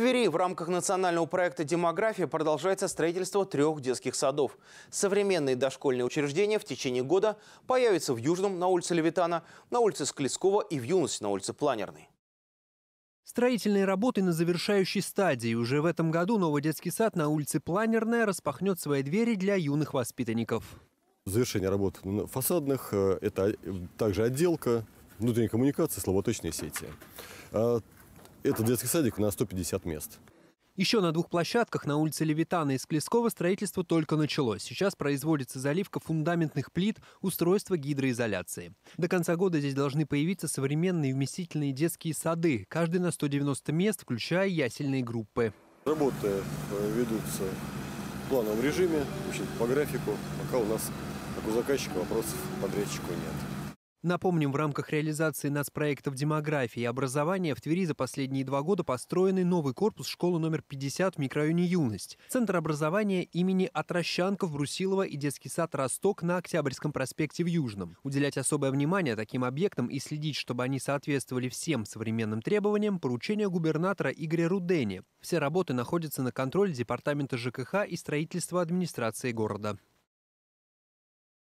Твери в рамках национального проекта «Демография» продолжается строительство трех детских садов. Современные дошкольные учреждения в течение года появятся в Южном на улице Левитана, на улице Склецкого и в Юности на улице Планерной. Строительные работы на завершающей стадии. Уже в этом году новый детский сад на улице Планерная распахнет свои двери для юных воспитанников. Завершение работ фасадных э, – это также отделка, внутренней коммуникации, слаботочные сети. Э, это детский садик на 150 мест. Еще на двух площадках на улице Левитана и Склескова строительство только началось. Сейчас производится заливка фундаментных плит, устройство гидроизоляции. До конца года здесь должны появиться современные вместительные детские сады, каждый на 190 мест, включая ясельные группы. Работы э, ведутся в плановом режиме, по графику. Пока у нас, как у заказчика, вопросов подрядчику нет. Напомним, в рамках реализации нацпроектов демографии и образования в Твери за последние два года построены новый корпус школы номер 50 в микрорайоне «Юность», Центр образования имени Отрощанков, Брусилова и детский сад «Росток» на Октябрьском проспекте в Южном. Уделять особое внимание таким объектам и следить, чтобы они соответствовали всем современным требованиям – поручение губернатора Игоря Рудени. Все работы находятся на контроле Департамента ЖКХ и строительства администрации города.